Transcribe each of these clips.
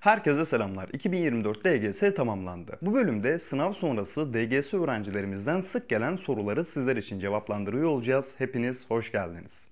Herkese selamlar. 2024 DGS tamamlandı. Bu bölümde sınav sonrası DGS öğrencilerimizden sık gelen soruları sizler için cevaplandırıyor olacağız. Hepiniz hoş geldiniz.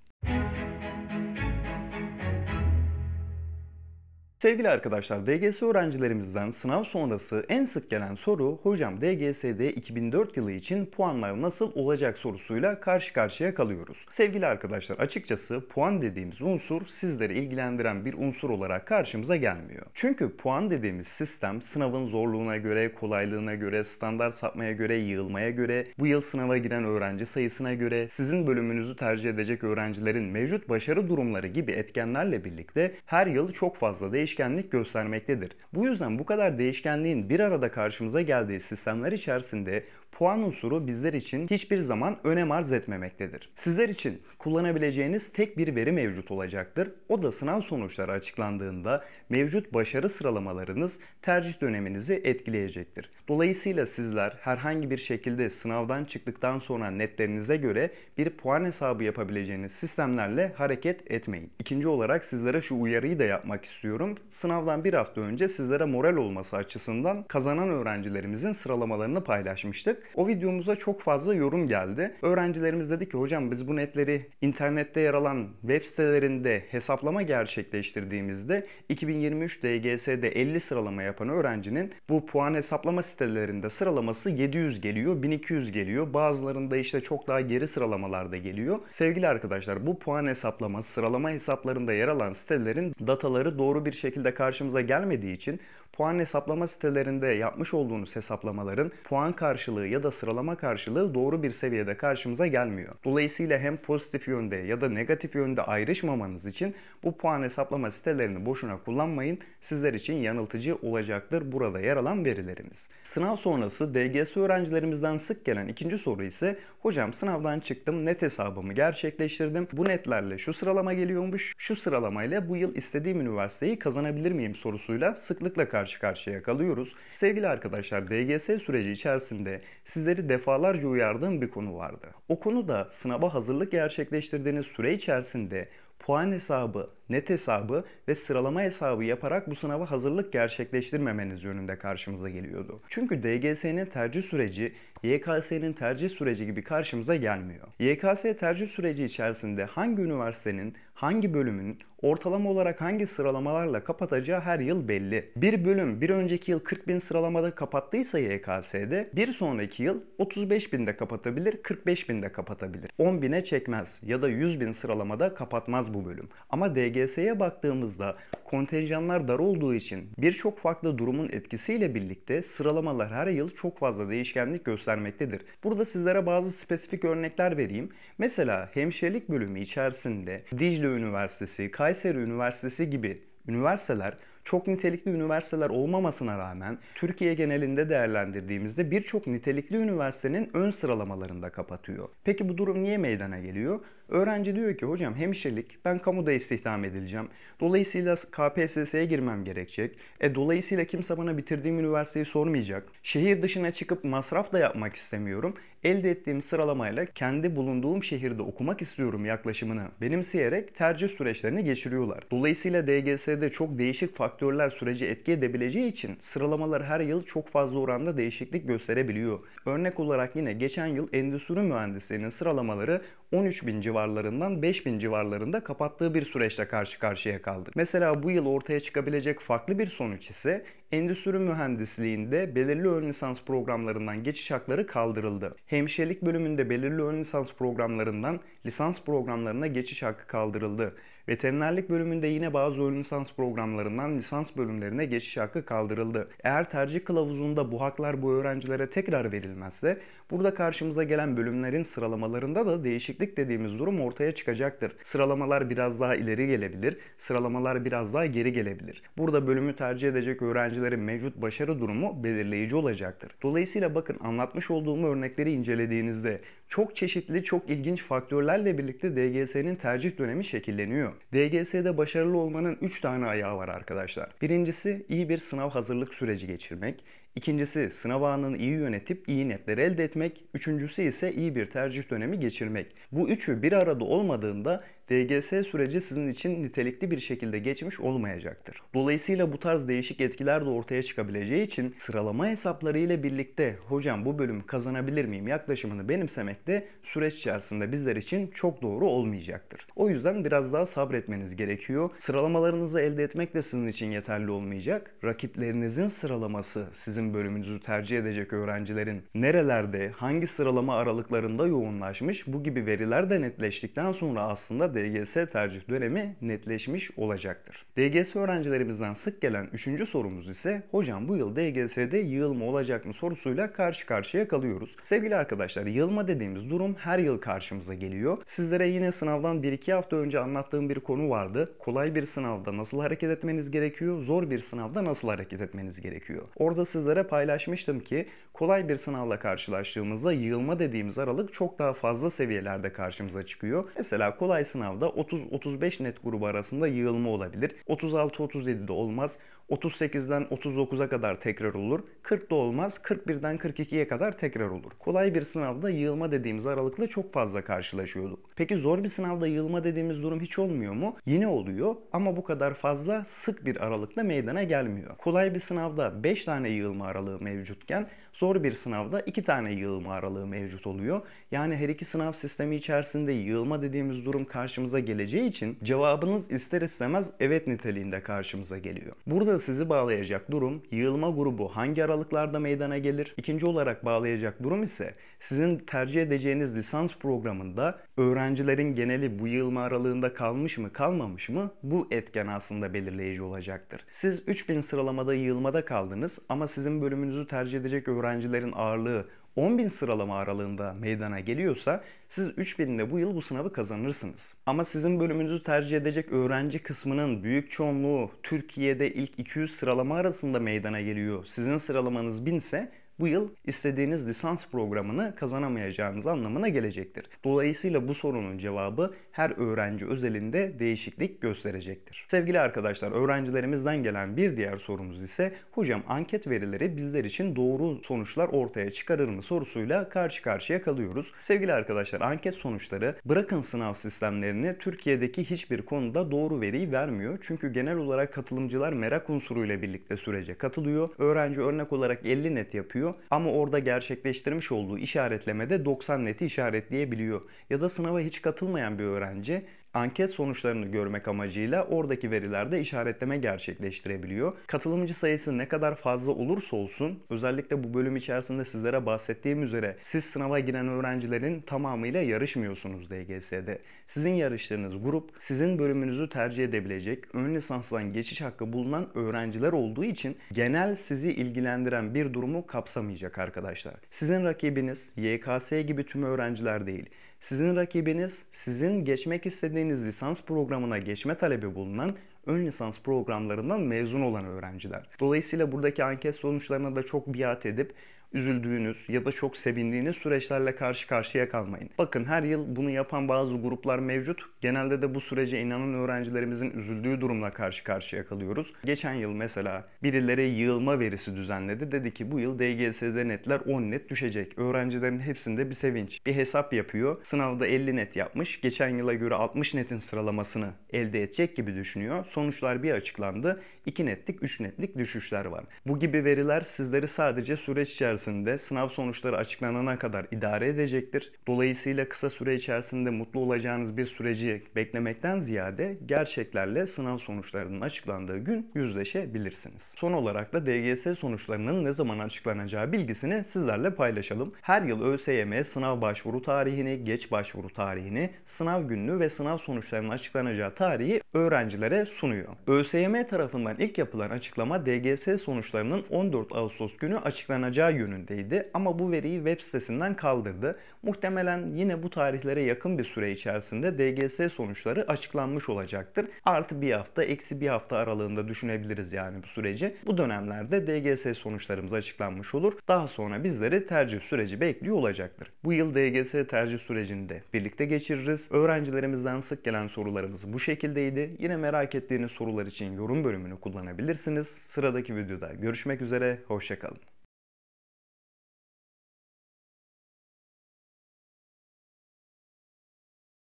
Sevgili arkadaşlar, DGS öğrencilerimizden sınav sonrası en sık gelen soru hocam DGS'de 2004 yılı için puanlar nasıl olacak sorusuyla karşı karşıya kalıyoruz. Sevgili arkadaşlar, açıkçası puan dediğimiz unsur sizleri ilgilendiren bir unsur olarak karşımıza gelmiyor. Çünkü puan dediğimiz sistem sınavın zorluğuna göre, kolaylığına göre, standart sapmaya göre, yığılmaya göre, bu yıl sınava giren öğrenci sayısına göre, sizin bölümünüzü tercih edecek öğrencilerin mevcut başarı durumları gibi etkenlerle birlikte her yıl çok fazla değişiyor değişkenlik göstermektedir. Bu yüzden bu kadar değişkenliğin bir arada karşımıza geldiği sistemler içerisinde puan unsuru bizler için hiçbir zaman önem arz etmemektedir. Sizler için kullanabileceğiniz tek bir veri mevcut olacaktır. O da sınav sonuçları açıklandığında mevcut başarı sıralamalarınız tercih döneminizi etkileyecektir. Dolayısıyla sizler herhangi bir şekilde sınavdan çıktıktan sonra netlerinize göre bir puan hesabı yapabileceğiniz sistemlerle hareket etmeyin. İkinci olarak sizlere şu uyarıyı da yapmak istiyorum. Sınavdan bir hafta önce sizlere moral olması açısından kazanan öğrencilerimizin sıralamalarını paylaşmıştık. O videomuza çok fazla yorum geldi. Öğrencilerimiz dedi ki hocam biz bu netleri internette yer alan web sitelerinde hesaplama gerçekleştirdiğimizde 2023 DGS'de 50 sıralama yapan öğrencinin bu puan hesaplama sitelerinde sıralaması 700 geliyor, 1200 geliyor. Bazılarında işte çok daha geri sıralamalarda geliyor. Sevgili arkadaşlar bu puan hesaplama, sıralama hesaplarında yer alan sitelerin dataları doğru bir şekilde karşımıza gelmediği için puan hesaplama sitelerinde yapmış olduğunuz hesaplamaların puan karşılığı ya da sıralama karşılığı doğru bir seviyede karşımıza gelmiyor. Dolayısıyla hem pozitif yönde ya da negatif yönde ayrışmamanız için bu puan hesaplama sitelerini boşuna kullanmayın. Sizler için yanıltıcı olacaktır burada yer alan verilerimiz. Sınav sonrası DGS öğrencilerimizden sık gelen ikinci soru ise hocam sınavdan çıktım net hesabımı gerçekleştirdim. Bu netlerle şu sıralama geliyormuş. Şu sıralamayla bu yıl istediğim üniversiteyi kazanabilir miyim sorusuyla sıklıkla karşı karşıya kalıyoruz. Sevgili arkadaşlar DGS süreci içerisinde sizleri defalarca uyardığım bir konu vardı. O konu da sınava hazırlık gerçekleştirdiğiniz süre içerisinde puan hesabı, net hesabı ve sıralama hesabı yaparak bu sınava hazırlık gerçekleştirmemeniz yönünde karşımıza geliyordu. Çünkü DGS'nin tercih süreci, YKS'nin tercih süreci gibi karşımıza gelmiyor. YKS tercih süreci içerisinde hangi üniversitenin hangi bölümün ortalama olarak hangi sıralamalarla kapatacağı her yıl belli. Bir bölüm bir önceki yıl 40 bin sıralamada kapattıysa YKS'de bir sonraki yıl 35 binde kapatabilir, 45 binde kapatabilir. 10 bine çekmez ya da 100 bin sıralamada kapatmaz bu bölüm. Ama DGS'ye baktığımızda kontenjanlar dar olduğu için birçok farklı durumun etkisiyle birlikte sıralamalar her yıl çok fazla değişkenlik göstermektedir. Burada sizlere bazı spesifik örnekler vereyim. Mesela hemşirelik bölümü içerisinde Dicle Üniversitesi, Kayseri Üniversitesi gibi üniversiteler çok nitelikli üniversiteler olmamasına rağmen Türkiye genelinde değerlendirdiğimizde birçok nitelikli üniversitenin ön sıralamalarında kapatıyor. Peki bu durum niye meydana geliyor? Öğrenci diyor ki hocam hemşirelik ben kamuda istihdam edileceğim. Dolayısıyla KPSS'ye girmem gerekecek. E dolayısıyla kimse bana bitirdiğim üniversiteyi sormayacak. Şehir dışına çıkıp masraf da yapmak istemiyorum. Elde ettiğim sıralamayla kendi bulunduğum şehirde okumak istiyorum yaklaşımını benimseyerek tercih süreçlerini geçiriyorlar. Dolayısıyla DGS'de çok değişik faktörler süreci etki edebileceği için sıralamalar her yıl çok fazla oranda değişiklik gösterebiliyor. Örnek olarak yine geçen yıl endüstri mühendisliğinin sıralamaları 13 bin civarlarından 5 bin civarlarında kapattığı bir süreçle karşı karşıya kaldık. Mesela bu yıl ortaya çıkabilecek farklı bir sonuç ise endüstri mühendisliğinde belirli ön lisans programlarından geçiş hakları kaldırıldı. Hemşirelik bölümünde belirli ön lisans programlarından lisans programlarına geçiş hakkı kaldırıldı. Veterinerlik bölümünde yine bazı ön lisans programlarından lisans bölümlerine geçiş hakkı kaldırıldı. Eğer tercih kılavuzunda bu haklar bu öğrencilere tekrar verilmezse burada karşımıza gelen bölümlerin sıralamalarında da değişiklik dediğimiz durum ortaya çıkacaktır. Sıralamalar biraz daha ileri gelebilir, sıralamalar biraz daha geri gelebilir. Burada bölümü tercih edecek öğrencilerin mevcut başarı durumu belirleyici olacaktır. Dolayısıyla bakın anlatmış olduğum örnekleri incelediğinizde çok çeşitli, çok ilginç faktörlerle birlikte DGS'nin tercih dönemi şekilleniyor. DGS'de başarılı olmanın 3 tane ayağı var arkadaşlar. Birincisi iyi bir sınav hazırlık süreci geçirmek. İkincisi sınav anını iyi yönetip iyi netler elde etmek. Üçüncüsü ise iyi bir tercih dönemi geçirmek. Bu üçü bir arada olmadığında DGS süreci sizin için nitelikli bir şekilde geçmiş olmayacaktır. Dolayısıyla bu tarz değişik etkiler de ortaya çıkabileceği için sıralama hesapları ile birlikte hocam bu bölümü kazanabilir miyim yaklaşımını benimsemek de süreç içerisinde bizler için çok doğru olmayacaktır. O yüzden biraz daha sabretmeniz gerekiyor. Sıralamalarınızı elde etmek de sizin için yeterli olmayacak. Rakiplerinizin sıralaması size sizin bölümünüzü tercih edecek öğrencilerin nerelerde, hangi sıralama aralıklarında yoğunlaşmış bu gibi veriler de netleştikten sonra aslında DGS tercih dönemi netleşmiş olacaktır. DGS öğrencilerimizden sık gelen üçüncü sorumuz ise hocam bu yıl DGS'de yığılma olacak mı sorusuyla karşı karşıya kalıyoruz. Sevgili arkadaşlar yığılma dediğimiz durum her yıl karşımıza geliyor. Sizlere yine sınavdan 1-2 hafta önce anlattığım bir konu vardı. Kolay bir sınavda nasıl hareket etmeniz gerekiyor, zor bir sınavda nasıl hareket etmeniz gerekiyor. Orada sizlere sizlere paylaşmıştım ki kolay bir sınavla karşılaştığımızda yığılma dediğimiz aralık çok daha fazla seviyelerde karşımıza çıkıyor. Mesela kolay sınavda 30-35 net grubu arasında yığılma olabilir. 36-37'de olmaz. 38'den 39'a kadar tekrar olur. 40 da olmaz. 41'den 42'ye kadar tekrar olur. Kolay bir sınavda yığılma dediğimiz aralıkla çok fazla karşılaşıyorduk. Peki zor bir sınavda yığılma dediğimiz durum hiç olmuyor mu? Yine oluyor ama bu kadar fazla sık bir aralıkla meydana gelmiyor. Kolay bir sınavda 5 tane yığılma aralığı mevcutken zor bir sınavda 2 tane yığılma aralığı mevcut oluyor. Yani her iki sınav sistemi içerisinde yığılma dediğimiz durum karşımıza geleceği için cevabınız ister istemez evet niteliğinde karşımıza geliyor. Burada sizi bağlayacak durum yığılma grubu hangi aralıklarda meydana gelir? İkinci olarak bağlayacak durum ise sizin tercih edeceğiniz lisans programında öğrencilerin geneli bu yılma aralığında kalmış mı kalmamış mı bu etken aslında belirleyici olacaktır. Siz 3000 sıralamada yığılmada kaldınız ama sizin bölümünüzü tercih edecek öğrencilerin ağırlığı 10.000 sıralama aralığında meydana geliyorsa siz 3000'de bu yıl bu sınavı kazanırsınız. Ama sizin bölümünüzü tercih edecek öğrenci kısmının büyük çoğunluğu Türkiye'de ilk 200 sıralama arasında meydana geliyor. Sizin sıralamanız 1000 ise bu yıl istediğiniz lisans programını kazanamayacağınız anlamına gelecektir. Dolayısıyla bu sorunun cevabı her öğrenci özelinde değişiklik gösterecektir. Sevgili arkadaşlar öğrencilerimizden gelen bir diğer sorumuz ise hocam anket verileri bizler için doğru sonuçlar ortaya çıkarır mı sorusuyla karşı karşıya kalıyoruz. Sevgili arkadaşlar anket sonuçları bırakın sınav sistemlerini Türkiye'deki hiçbir konuda doğru veriyi vermiyor. Çünkü genel olarak katılımcılar merak unsuruyla birlikte sürece katılıyor. Öğrenci örnek olarak 50 net yapıyor yapıyor. Ama orada gerçekleştirmiş olduğu işaretlemede 90 neti işaretleyebiliyor. Ya da sınava hiç katılmayan bir öğrenci anket sonuçlarını görmek amacıyla oradaki verilerde işaretleme gerçekleştirebiliyor. Katılımcı sayısı ne kadar fazla olursa olsun özellikle bu bölüm içerisinde sizlere bahsettiğim üzere siz sınava giren öğrencilerin tamamıyla yarışmıyorsunuz DGS'de. Sizin yarıştığınız grup sizin bölümünüzü tercih edebilecek ön lisansdan geçiş hakkı bulunan öğrenciler olduğu için genel sizi ilgilendiren bir durumu kapsamayacak arkadaşlar. Sizin rakibiniz YKS gibi tüm öğrenciler değil. Sizin rakibiniz sizin geçmek istediğiniz lisans programına geçme talebi bulunan ön lisans programlarından mezun olan öğrenciler. Dolayısıyla buradaki anket sonuçlarına da çok biat edip üzüldüğünüz ya da çok sevindiğiniz süreçlerle karşı karşıya kalmayın. Bakın her yıl bunu yapan bazı gruplar mevcut. Genelde de bu sürece inanan öğrencilerimizin üzüldüğü durumla karşı karşıya kalıyoruz. Geçen yıl mesela birileri yığılma verisi düzenledi. Dedi ki bu yıl DGS'de netler 10 net düşecek. Öğrencilerin hepsinde bir sevinç. Bir hesap yapıyor. Sınavda 50 net yapmış. Geçen yıla göre 60 netin sıralamasını elde edecek gibi düşünüyor. Sonuçlar bir açıklandı. 2 netlik, 3 netlik düşüşler var. Bu gibi veriler sizleri sadece süreç içerisinde içerisinde sınav sonuçları açıklanana kadar idare edecektir. Dolayısıyla kısa süre içerisinde mutlu olacağınız bir süreci beklemekten ziyade gerçeklerle sınav sonuçlarının açıklandığı gün yüzleşebilirsiniz. Son olarak da DGS sonuçlarının ne zaman açıklanacağı bilgisini sizlerle paylaşalım. Her yıl ÖSYM sınav başvuru tarihini, geç başvuru tarihini, sınav gününü ve sınav sonuçlarının açıklanacağı tarihi öğrencilere sunuyor. ÖSYM tarafından ilk yapılan açıklama DGS sonuçlarının 14 Ağustos günü açıklanacağı yönünde yönündeydi ama bu veriyi web sitesinden kaldırdı. Muhtemelen yine bu tarihlere yakın bir süre içerisinde DGS sonuçları açıklanmış olacaktır. Artı bir hafta, eksi bir hafta aralığında düşünebiliriz yani bu süreci. Bu dönemlerde DGS sonuçlarımız açıklanmış olur. Daha sonra bizleri tercih süreci bekliyor olacaktır. Bu yıl DGS tercih sürecinde birlikte geçiririz. Öğrencilerimizden sık gelen sorularımız bu şekildeydi. Yine merak ettiğiniz sorular için yorum bölümünü kullanabilirsiniz. Sıradaki videoda görüşmek üzere, hoşçakalın.